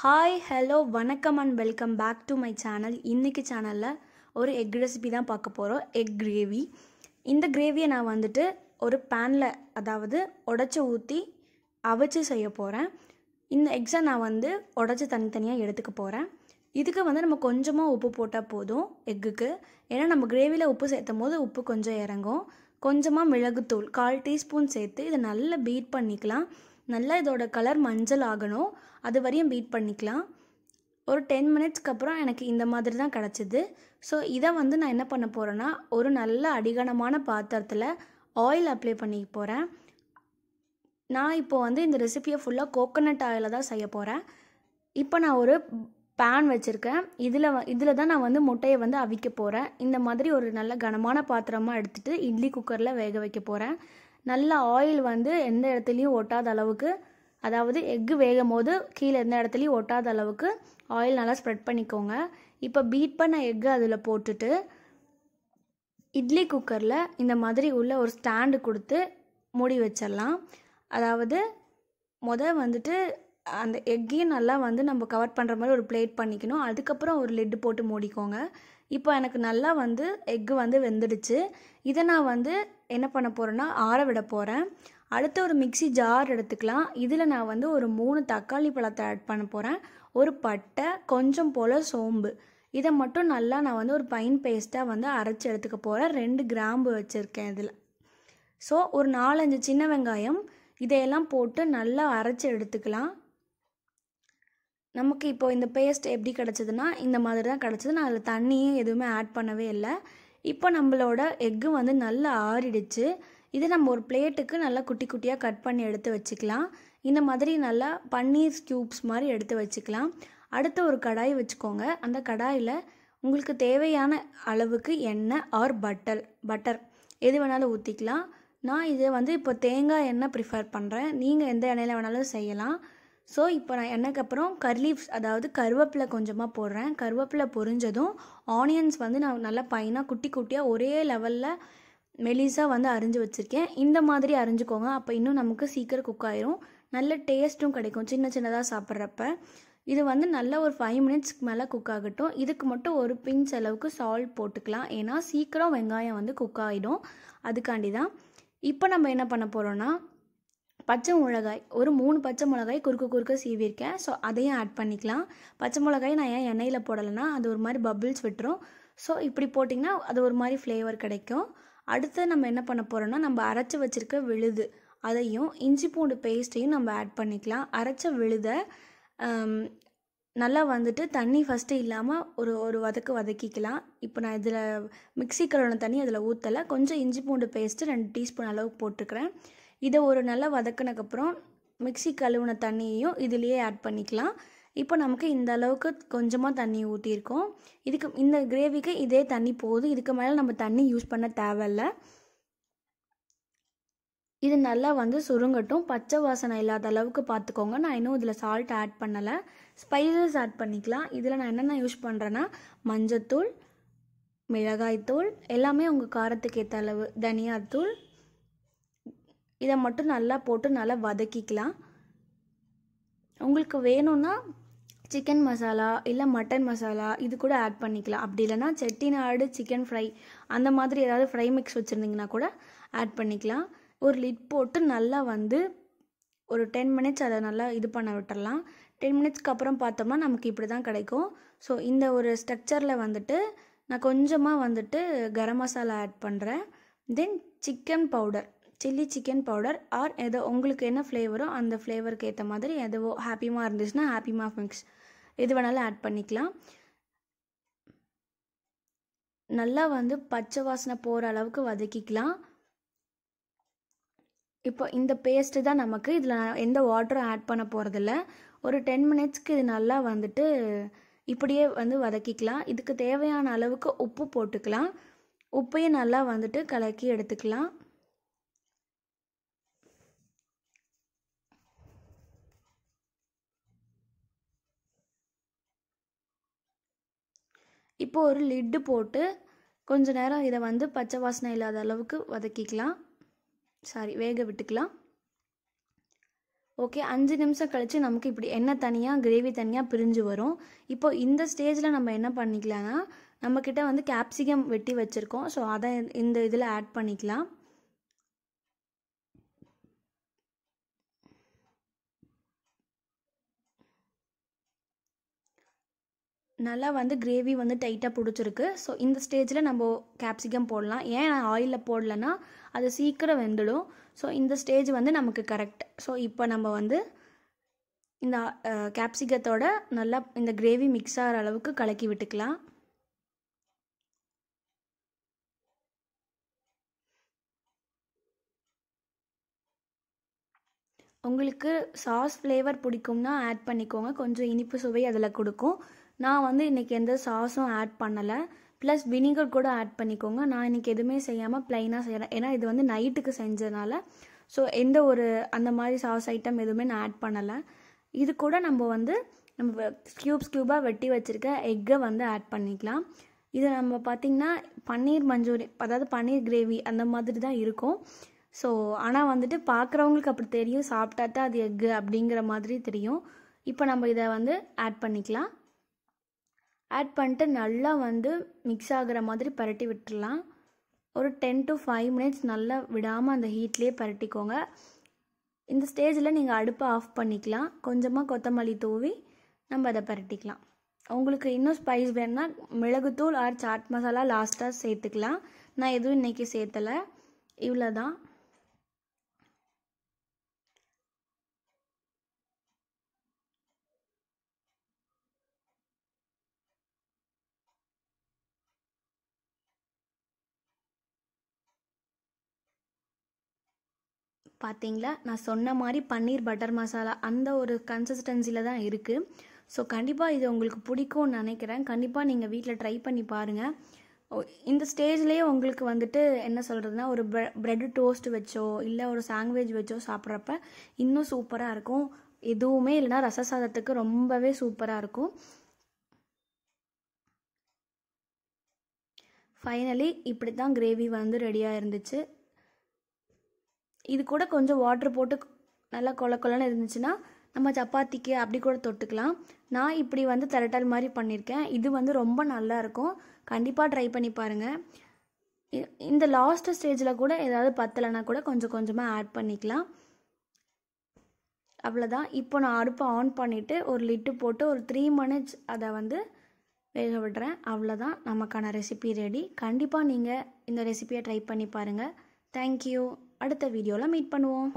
hi hello வணக்கம் and welcome back to my channel இன்றைக்கி சேனலில் ஒரு எக் ரெசிபி தான் பார்க்க போகிறோம் எக் கிரேவி இந்த கிரேவியை நான் வந்துட்டு ஒரு பேனில் அதாவது உடச்சி ஊற்றி அவிச்சு செய்ய போகிறேன் இந்த எக்ஸை நான் வந்து உடச்சி தனித்தனியாக எடுத்துக்க போகிறேன் இதுக்கு வந்து நம்ம கொஞ்சமாக உப்பு போட்டால் போதும் எக்குக்கு ஏன்னா நம்ம கிரேவியில் உப்பு சேர்த்தும் போது உப்பு கொஞ்சம் இறங்கும் கொஞ்சமாக மிளகுத்தூள் கால் டீஸ்பூன் சேர்த்து இதை நல்லா பீட் பண்ணிக்கலாம் நல்லா இதோட கலர் மஞ்சள் ஆகணும் அது வரையும் பீட் பண்ணிக்கலாம் ஒரு டென் மினிட்ஸ்க்கு அப்புறம் எனக்கு இந்த மாதிரி தான் கிடச்சிது ஸோ இதை வந்து நான் என்ன பண்ண போகிறேன்னா ஒரு நல்ல அடிகனமான பாத்திரத்தில் ஆயில் அப்ளை பண்ணிக்க போகிறேன் நான் இப்போ வந்து இந்த ரெசிபியை ஃபுல்லாக கோகோனட் ஆயிலில் தான் செய்ய போகிறேன் இப்போ நான் ஒரு பேன் வச்சுருக்கேன் இதில் இதில் தான் நான் வந்து முட்டையை வந்து அவிக்க போகிறேன் இந்த மாதிரி ஒரு நல்ல கனமான பாத்திரமாக எடுத்துகிட்டு இட்லி குக்கரில் வேக வைக்க போகிறேன் நல்ல ஆயில் வந்து எந்த இடத்துலையும் ஒட்டாத அளவுக்கு அதாவது எக்கு வேகும் போது கீழே எந்த இடத்துலையும் ஒட்டாத அளவுக்கு ஆயில் நல்லா ஸ்ப்ரெட் பண்ணிக்கோங்க இப்போ பீட் பண்ண எக்கு அதில் போட்டுட்டு இட்லி குக்கரில் இந்த மாதிரி உள்ள ஒரு ஸ்டாண்டு கொடுத்து மூடி வச்சிடலாம் அதாவது முத வந்துட்டு அந்த எக்கையும் நல்லா வந்து நம்ம கவர் பண்ணுற மாதிரி ஒரு பிளேட் பண்ணிக்கணும் அதுக்கப்புறம் ஒரு லெட்டு போட்டு மூடிக்கோங்க இப்போ எனக்கு நல்லா வந்து எக்கு வந்து வெந்துடுச்சு இதை நான் வந்து என்ன பண்ண போகிறேன்னா ஆற விட போகிறேன் அடுத்து ஒரு மிக்சி ஜார் எடுத்துக்கலாம் இதில் நான் வந்து ஒரு மூணு தக்காளி பழத்தை ஆட் பண்ண போகிறேன் ஒரு பட்டை கொஞ்சம் போல் சோம்பு இதை மட்டும் நல்லா நான் வந்து ஒரு பைன் பேஸ்ட்டாக வந்து அரைச்சி எடுத்துக்க போகிறேன் ரெண்டு கிராம்பு வச்சுருக்கேன் இதில் ஸோ ஒரு நாலஞ்சு சின்ன வெங்காயம் இதையெல்லாம் போட்டு நல்லா அரைச்சி எடுத்துக்கலாம் நமக்கு இப்போ இந்த பேஸ்ட் எப்படி கிடச்சிதுன்னா இந்த மாதிரி தான் கிடச்சிது நான் அதில் தண்ணியும் எதுவுமே ஆட் பண்ணவே இல்லை இப்போ நம்மளோட எக்கு வந்து நல்லா ஆறிடுச்சு இதை நம்ம ஒரு பிளேட்டுக்கு நல்லா குட்டி குட்டியாக கட் பண்ணி எடுத்து வச்சுக்கலாம் இந்த மாதிரி நல்லா பன்னீர் க்யூப்ஸ் மாதிரி எடுத்து வச்சுக்கலாம் அடுத்து ஒரு கடாய் வச்சுக்கோங்க அந்த கடாயில் உங்களுக்கு தேவையான அளவுக்கு எண்ணெய் ஆர் பட்டர் பட்டர் எது வேணாலும் ஊற்றிக்கலாம் நான் இதை வந்து இப்போ தேங்காய் எண்ணெய் ப்ரிஃபர் பண்ணுறேன் நீங்கள் எந்த எண்ணெயில் வேணாலும் செய்யலாம் ஸோ இப்போ நான் எனக்கு அப்புறம் கர்லீவ்ஸ் அதாவது கருவேப்பிலை கொஞ்சமாக போடுறேன் கருவேப்பிலை பொரிஞ்சதும் ஆனியன்ஸ் வந்து நான் நல்லா பையனாக குட்டி குட்டியாக ஒரே லெவலில் மெலிசாக வந்து அரிஞ்சு வச்சுருக்கேன் இந்த மாதிரி அரிஞ்சுக்கோங்க அப்போ இன்னும் நமக்கு சீக்கிரம் குக் ஆயிரும் நல்ல டேஸ்ட்டும் கிடைக்கும் சின்ன சின்னதாக சாப்பிட்றப்ப இது வந்து நல்ல ஒரு ஃபைவ் மினிட்ஸ்க்கு மேலே குக் ஆகட்டும் இதுக்கு மட்டும் ஒரு பிஞ்ச் அளவுக்கு சால்ட் போட்டுக்கலாம் ஏன்னா சீக்கிரம் வெங்காயம் வந்து குக் ஆகிடும் அதுக்காண்டி தான் இப்போ நம்ம என்ன பண்ண போகிறோன்னா பச்சை மிளகாய் ஒரு மூணு பச்சை மிளகாய் குறுக்கு குறுக்க சீவிருக்கேன் ஸோ அதையும் ஆட் பண்ணிக்கலாம் பச்சை மிளகாய் நான் ஏன் எண்ணெயில் போடலைன்னா அது ஒரு மாதிரி பபிள்ஸ் விட்டுரும் ஸோ இப்படி போட்டிங்கன்னா அது ஒரு மாதிரி ஃப்ளேவர் கிடைக்கும் அடுத்து நம்ம என்ன பண்ண போகிறோம்னா நம்ம அரைச்சி வச்சுருக்க விழுது அதையும் இஞ்சி பூண்டு பேஸ்ட்டையும் நம்ம ஆட் பண்ணிக்கலாம் அரைச்ச விழுதை நல்லா வந்துட்டு தண்ணி ஃபஸ்ட்டு இல்லாமல் ஒரு ஒரு வதக்கு வதக்கிக்கலாம் இப்போ நான் இதில் மிக்சி கழுவின தண்ணி அதில் ஊற்றலை கொஞ்சம் இஞ்சி பூண்டு பேஸ்ட்டு ரெண்டு டீஸ்பூன் அளவுக்கு போட்டுக்கிறேன் இதை ஒரு நல்லா வதக்கினக்கப்புறம் மிக்சி கழுவுன தண்ணியையும் இதுலேயே ஆட் பண்ணிக்கலாம் இப்போ நமக்கு இந்த அளவுக்கு கொஞ்சமாக தண்ணி ஊற்றியிருக்கோம் இதுக்கு இந்த கிரேவிக்கு இதே தண்ணி போதும் இதுக்கு மேலே நம்ம தண்ணி யூஸ் பண்ண தேவையில்ல இது நல்லா வந்து சுருங்கட்டும் பச்சை வாசனை இல்லாத அளவுக்கு பார்த்துக்கோங்க நான் இன்னும் இதில் சால்ட் ஆட் பண்ணலை ஸ்பைசஸ் ஆட் பண்ணிக்கலாம் இதில் நான் என்னென்ன யூஸ் பண்ணுறேன்னா மஞ்சத்தூள் மிளகாய்த்தூள் எல்லாமே உங்கள் காரத்துக்கு ஏற்ற அளவு தனியாத்தூள் இதை மட்டும் நல்லா போட்டு நல்லா வதக்கிக்கலாம் உங்களுக்கு வேணும்னா சிக்கன் மசாலா இல்லை மட்டன் மசாலா இது கூட ஆட் பண்ணிக்கலாம் அப்படி இல்லைனா செட்டிநாடு சிக்கன் ஃப்ரை அந்த மாதிரி ஏதாவது ஃப்ரை மிக்ஸ் வச்சுருந்தீங்கன்னா கூட ஆட் பண்ணிக்கலாம் ஒரு லிட் போட்டு நல்லா வந்து ஒரு டென் மினிட்ஸ் அதை நல்லா இது பண்ண விட்டுடலாம் டென் மினிட்ஸ்க்கு அப்புறம் பார்த்தோம்னா நமக்கு இப்படி தான் கிடைக்கும் ஸோ இந்த ஒரு ஸ்ட்ரக்சரில் வந்துட்டு நான் கொஞ்சமாக வந்துட்டு கரம் மசாலா ஆட் பண்ணுறேன் then chicken powder chilli chicken powder or எதோ உங்களுக்கு என்ன ஃப்ளேவரோ அந்த ஃப்ளேவருக்கு ஏற்ற மாதிரி எதுவோ ஹாப்பிமாக இருந்துச்சுன்னா ஹாப்பிமாக மிக்ஸ் எது வேணாலும் ஆட் பண்ணிக்கலாம் நல்லா வந்து பச்சை வாசனை போகிற அளவுக்கு வதக்கிக்கலாம் இப்போ இந்த பேஸ்ட்டு தான் நமக்கு இதில் எந்த வாட்டரும் ஆட் பண்ண போகிறதில்ல ஒரு டென் மினிட்ஸ்க்கு இது நல்லா வந்துட்டு இப்படியே வந்து வதக்கிக்கலாம் இதுக்கு தேவையான அளவுக்கு உப்பு போட்டுக்கலாம் உப்பையும் நல்லா வந்துட்டு கலக்கி எடுத்துக்கலாம் இப்போ ஒரு லிட்டு போட்டு கொஞ்ச நேரம் இதை வந்து பச்சை வாசனை இல்லாத அளவுக்கு வதக்கிக்கலாம் சாரி வேக விட்டுக்கலாம் ஓகே அஞ்சு நிமிஷம் கழித்து நமக்கு இப்படி எண்ணெய் தனியாக கிரேவி தனியாக பிரிஞ்சு வரும் இப்போ இந்த ஸ்டேஜில் நம்ம என்ன பண்ணிக்கலாம்னா நம்மக்கிட்ட வந்து கேப்சிகம் வெட்டி வச்சுருக்கோம் ஸோ அதை இந்த இதில் ஆட் பண்ணிக்கலாம் நல்லா வந்து கிரேவி வந்து டைட்டாக பிடிச்சிருக்கு ஸோ இந்த ஸ்டேஜில் நம்ம கேப்சிகம் போடலாம் ஏன் நான் ஆயிலில் போடலன்னா அது சீக்கிரம் வெந்துடும் ஸோ இந்த ஸ்டேஜ் வந்து நமக்கு கரெக்ட் ஸோ இப்போ நம்ம வந்து இந்த கேப்சிகத்தோட நல்லா இந்த கிரேவி மிக்ஸ் ஆகிற அளவுக்கு கலக்கி விட்டுக்கலாம் உங்களுக்கு சாஸ் ஃப்ளேவர் பிடிக்கும்னா ஆட் பண்ணிக்கோங்க கொஞ்சம் இனிப்பு சுவை அதில் கொடுக்கும் நான் வந்து இன்றைக்கி எந்த சாஸும் ஆட் பண்ணலை ப்ளஸ் வினிகர் கூட ஆட் பண்ணிக்கோங்க நான் இன்றைக்கி எதுவுமே செய்யாமல் ப்ளைனாக செய்கிறேன் ஏன்னா இது வந்து நைட்டுக்கு செஞ்சதுனால ஸோ எந்த ஒரு அந்த மாதிரி சாஸ் ஐட்டம் எதுவுமே நான் ஆட் பண்ணலை இது கூட நம்ம வந்து நம்ம க்யூப்ஸ் க்யூபாக வெட்டி வச்சுருக்க எக்கை வந்து ஆட் பண்ணிக்கலாம் இது நம்ம பார்த்திங்கன்னா பன்னீர் மஞ்சூரி அதாவது பன்னீர் கிரேவி அந்த மாதிரி தான் இருக்கும் ஸோ ஆனால் வந்துட்டு பார்க்குறவங்களுக்கு அப்படி தெரியும் சாப்பிட்டா தான் அது எக்கு அப்படிங்கிற மாதிரி தெரியும் இப்போ நம்ம இதை வந்து ஆட் பண்ணிக்கலாம் ஆட் பண்ணிட்டு நல்லா வந்து மிக்ஸ் ஆகிற மாதிரி பரட்டி விட்டுடலாம் ஒரு டென் டு ஃபைவ் மினிட்ஸ் நல்லா விடாமல் அந்த ஹீட்லேயே பரட்டிக்கோங்க இந்த ஸ்டேஜில் நீங்கள் அடுப்பை ஆஃப் பண்ணிக்கலாம் கொஞ்சமாக கொத்தமல்லி தூவி நம்ம அதை பரட்டிக்கலாம் உங்களுக்கு இன்னும் ஸ்பைஸ் வேணும்னா மிளகுத்தூள் ஆர் சாட் மசாலா லாஸ்ட்டாக சேர்த்துக்கலாம் நான் எதுவும் இன்றைக்கி சேர்த்தலை இவ்வளோ தான் பார்த்தீங்களா நான் சொன்ன மாதிரி பன்னீர் பட்டர் மசாலா அந்த ஒரு கன்சிஸ்டன்சியில் தான் இருக்குது ஸோ கண்டிப்பாக இது உங்களுக்கு பிடிக்கும்னு நினைக்கிறேன் கண்டிப்பாக நீங்கள் வீட்டில் ட்ரை பண்ணி பாருங்கள் இந்த ஸ்டேஜ்லேயே உங்களுக்கு வந்துட்டு என்ன சொல்கிறதுனா ஒரு ப்ரெட் டோஸ்ட் வச்சோ இல்லை ஒரு சாண்ட்விச் வச்சோ சாப்பிட்றப்ப இன்னும் சூப்பராக இருக்கும் எதுவுமே இல்லைனா ரச சாதத்துக்கு ரொம்பவே சூப்பராக இருக்கும் ஃபைனலி இப்படி தான் கிரேவி வந்து ரெடியாக இருந்துச்சு இது கூட கொஞ்சம் வாட்ரு போட்டு நல்லா கொல கொலன்னு இருந்துச்சுன்னா நம்ம சப்பாத்திக்கு அப்படி கூட தொட்டுக்கலாம் நான் இப்படி வந்து திரட்டல் மாதிரி பண்ணியிருக்கேன் இது வந்து ரொம்ப நல்லாயிருக்கும் கண்டிப்பாக ட்ரை பண்ணி பாருங்கள் இந்த லாஸ்ட்டு ஸ்டேஜில் கூட ஏதாவது பத்தலைன்னா கூட கொஞ்சம் கொஞ்சமாக ஆட் பண்ணிக்கலாம் அவ்வளோதான் இப்போ நான் அடுப்பை ஆன் பண்ணிவிட்டு ஒரு லிட்டு போட்டு ஒரு த்ரீ மினிட்ஸ் அதை வந்து வேக விடுறேன் அவ்வளோதான் நமக்கான ரெசிபி ரெடி கண்டிப்பாக நீங்கள் இந்த ரெசிபியை ட்ரை பண்ணி பாருங்கள் தேங்க்யூ அடுத்த வீடியோவில் மீட் பண்ணுவோம்